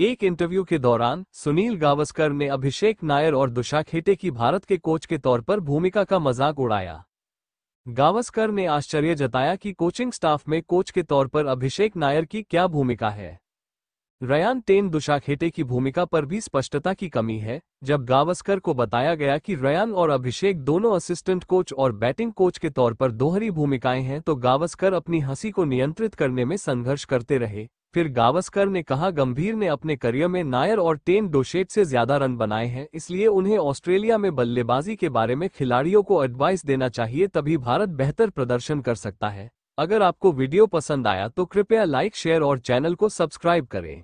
एक इंटरव्यू के दौरान सुनील गावस्कर ने अभिषेक नायर और दुशा खेटे की भारत के कोच के तौर पर भूमिका का मजाक उड़ाया गावस्कर ने आश्चर्य जताया कि कोचिंग स्टाफ में कोच के तौर पर अभिषेक नायर की क्या भूमिका है रयान टेन दुशा खेटे की भूमिका पर भी स्पष्टता की कमी है जब गावस्कर को बताया गया कि रयान और अभिषेक दोनों असिस्टेंट कोच और बैटिंग कोच के तौर पर दोहरी भूमिकाएं हैं तो गावस्कर अपनी हंसी को नियंत्रित करने में संघर्ष करते रहे फिर गावस्कर ने कहा गंभीर ने अपने करियर में नायर और टेन डोशेट से ज्यादा रन बनाए हैं इसलिए उन्हें ऑस्ट्रेलिया में बल्लेबाजी के बारे में खिलाड़ियों को एडवाइस देना चाहिए तभी भारत बेहतर प्रदर्शन कर सकता है अगर आपको वीडियो पसंद आया तो कृपया लाइक शेयर और चैनल को सब्सक्राइब करें